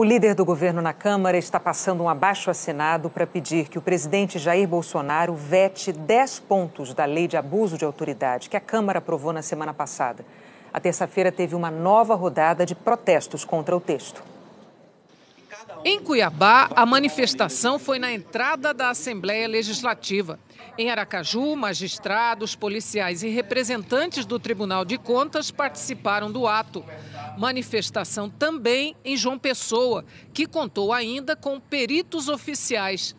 O líder do governo na Câmara está passando um abaixo-assinado para pedir que o presidente Jair Bolsonaro vete 10 pontos da lei de abuso de autoridade que a Câmara aprovou na semana passada. A terça-feira teve uma nova rodada de protestos contra o texto. Em Cuiabá, a manifestação foi na entrada da Assembleia Legislativa. Em Aracaju, magistrados, policiais e representantes do Tribunal de Contas participaram do ato. Manifestação também em João Pessoa, que contou ainda com peritos oficiais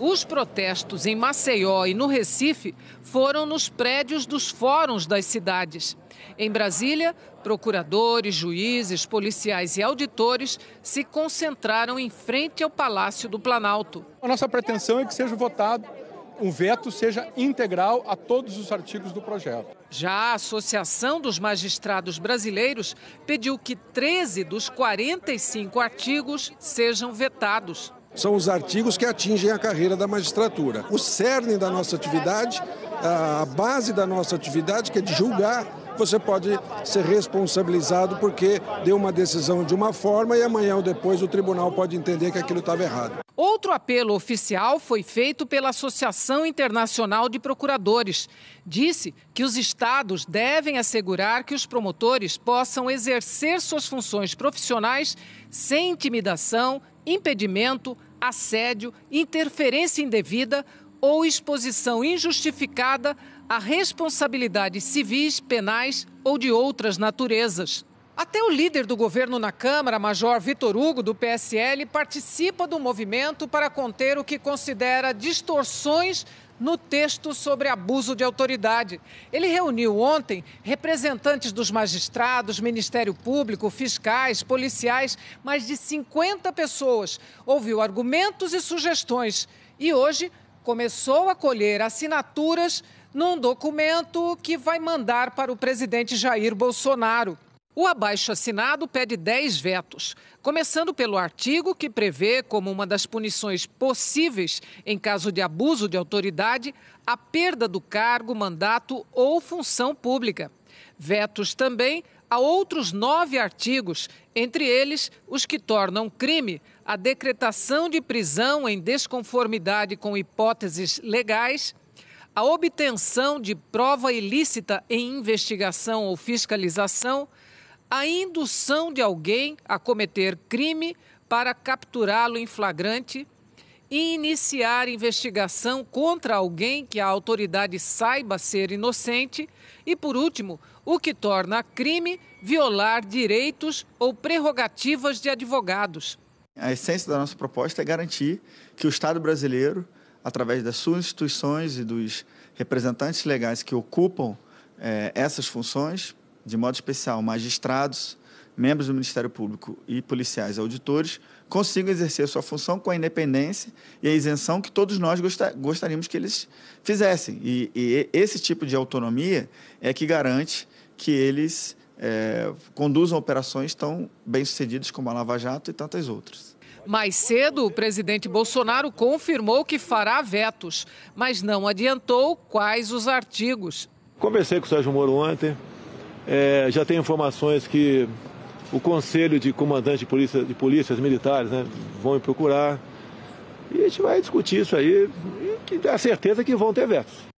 os protestos em Maceió e no Recife foram nos prédios dos fóruns das cidades. Em Brasília, procuradores, juízes, policiais e auditores se concentraram em frente ao Palácio do Planalto. A nossa pretensão é que seja votado um veto seja integral a todos os artigos do projeto. Já a Associação dos Magistrados Brasileiros pediu que 13 dos 45 artigos sejam vetados. São os artigos que atingem a carreira da magistratura. O cerne da nossa atividade, a base da nossa atividade, que é de julgar você pode ser responsabilizado porque deu uma decisão de uma forma e amanhã ou depois o tribunal pode entender que aquilo estava errado. Outro apelo oficial foi feito pela Associação Internacional de Procuradores. Disse que os estados devem assegurar que os promotores possam exercer suas funções profissionais sem intimidação, impedimento, assédio, interferência indevida ou exposição injustificada a responsabilidades civis, penais ou de outras naturezas. Até o líder do governo na Câmara, Major Vitor Hugo, do PSL, participa do movimento para conter o que considera distorções no texto sobre abuso de autoridade. Ele reuniu ontem representantes dos magistrados, Ministério Público, fiscais, policiais, mais de 50 pessoas. Ouviu argumentos e sugestões. E hoje começou a colher assinaturas num documento que vai mandar para o presidente Jair Bolsonaro. O abaixo assinado pede 10 vetos, começando pelo artigo que prevê como uma das punições possíveis em caso de abuso de autoridade a perda do cargo, mandato ou função pública. Vetos também a outros nove artigos, entre eles os que tornam crime a decretação de prisão em desconformidade com hipóteses legais, a obtenção de prova ilícita em investigação ou fiscalização a indução de alguém a cometer crime para capturá-lo em flagrante e iniciar investigação contra alguém que a autoridade saiba ser inocente e, por último, o que torna crime violar direitos ou prerrogativas de advogados. A essência da nossa proposta é garantir que o Estado brasileiro, através das suas instituições e dos representantes legais que ocupam eh, essas funções, de modo especial magistrados, membros do Ministério Público e policiais auditores, consigam exercer a sua função com a independência e a isenção que todos nós gostaríamos que eles fizessem. E, e esse tipo de autonomia é que garante que eles é, conduzam operações tão bem-sucedidas como a Lava Jato e tantas outras. Mais cedo, o presidente Bolsonaro confirmou que fará vetos, mas não adiantou quais os artigos. Conversei com o Sérgio Moro ontem, é, já tem informações que o Conselho de Comandantes de, Polícia, de Polícias Militares né, vão me procurar. E a gente vai discutir isso aí e ter a certeza é que vão ter vetos.